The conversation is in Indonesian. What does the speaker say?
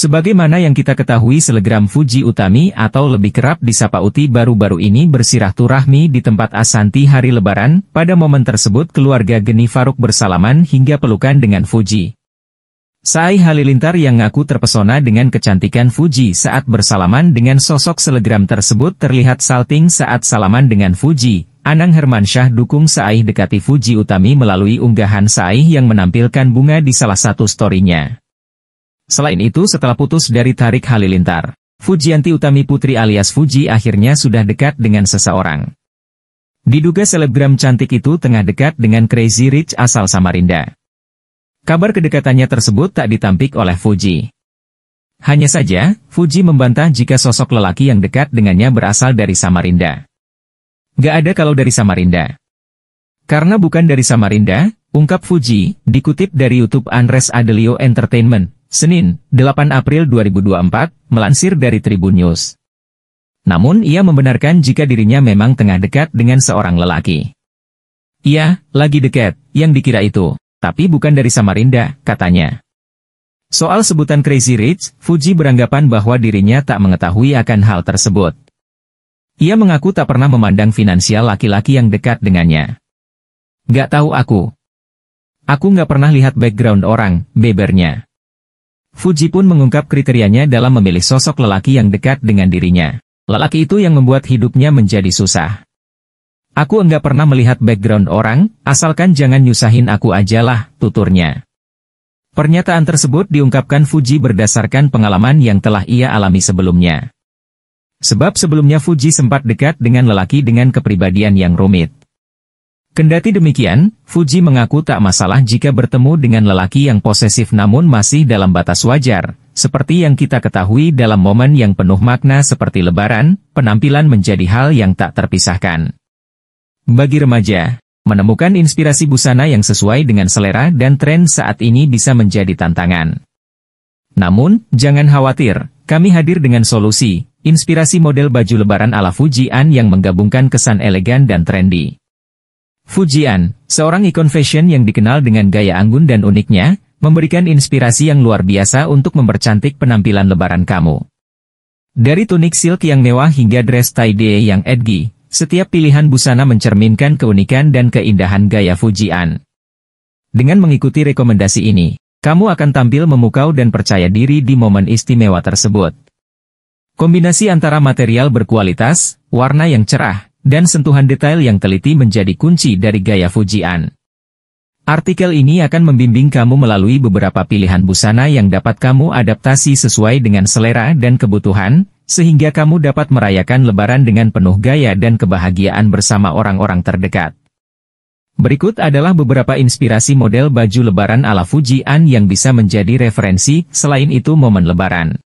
Sebagaimana yang kita ketahui selegram Fuji Utami atau lebih kerap disapa Uti baru-baru ini bersirah turahmi di tempat Asanti hari lebaran, pada momen tersebut keluarga Geni Faruk bersalaman hingga pelukan dengan Fuji. Sai Halilintar yang ngaku terpesona dengan kecantikan Fuji saat bersalaman dengan sosok selegram tersebut terlihat salting saat salaman dengan Fuji. Anang Hermansyah dukung Sai dekati Fuji Utami melalui unggahan Sai yang menampilkan bunga di salah satu storynya. Selain itu setelah putus dari Tarik Halilintar, Fujianti Utami Putri alias Fuji akhirnya sudah dekat dengan seseorang. Diduga selebgram cantik itu tengah dekat dengan Crazy Rich asal Samarinda. Kabar kedekatannya tersebut tak ditampik oleh Fuji. Hanya saja, Fuji membantah jika sosok lelaki yang dekat dengannya berasal dari Samarinda. Gak ada kalau dari Samarinda. Karena bukan dari Samarinda, ungkap Fuji, dikutip dari YouTube Andres Adelio Entertainment, Senin, 8 April 2024, melansir dari Tribun News. Namun ia membenarkan jika dirinya memang tengah dekat dengan seorang lelaki. Iya, lagi dekat, yang dikira itu, tapi bukan dari Samarinda, katanya. Soal sebutan Crazy Rich, Fuji beranggapan bahwa dirinya tak mengetahui akan hal tersebut. Ia mengaku tak pernah memandang finansial laki-laki yang dekat dengannya. Gak tahu aku. Aku gak pernah lihat background orang, bebernya. Fuji pun mengungkap kriterianya dalam memilih sosok lelaki yang dekat dengan dirinya. Lelaki itu yang membuat hidupnya menjadi susah. Aku enggak pernah melihat background orang, asalkan jangan nyusahin aku ajalah, tuturnya. Pernyataan tersebut diungkapkan Fuji berdasarkan pengalaman yang telah ia alami sebelumnya. Sebab sebelumnya Fuji sempat dekat dengan lelaki dengan kepribadian yang rumit. Kendati demikian, Fuji mengaku tak masalah jika bertemu dengan lelaki yang posesif namun masih dalam batas wajar, seperti yang kita ketahui dalam momen yang penuh makna seperti lebaran, penampilan menjadi hal yang tak terpisahkan. Bagi remaja, menemukan inspirasi busana yang sesuai dengan selera dan tren saat ini bisa menjadi tantangan. Namun, jangan khawatir, kami hadir dengan solusi, inspirasi model baju lebaran ala Fujian yang menggabungkan kesan elegan dan trendy. Fujian, seorang ikon fashion yang dikenal dengan gaya anggun dan uniknya, memberikan inspirasi yang luar biasa untuk mempercantik penampilan lebaran kamu. Dari tunik silk yang mewah hingga dress tie-dye yang edgy, setiap pilihan busana mencerminkan keunikan dan keindahan gaya Fujian. Dengan mengikuti rekomendasi ini, kamu akan tampil memukau dan percaya diri di momen istimewa tersebut. Kombinasi antara material berkualitas, warna yang cerah, dan sentuhan detail yang teliti menjadi kunci dari gaya Fujian. Artikel ini akan membimbing kamu melalui beberapa pilihan busana yang dapat kamu adaptasi sesuai dengan selera dan kebutuhan, sehingga kamu dapat merayakan lebaran dengan penuh gaya dan kebahagiaan bersama orang-orang terdekat. Berikut adalah beberapa inspirasi model baju lebaran ala Fujian yang bisa menjadi referensi, selain itu momen lebaran.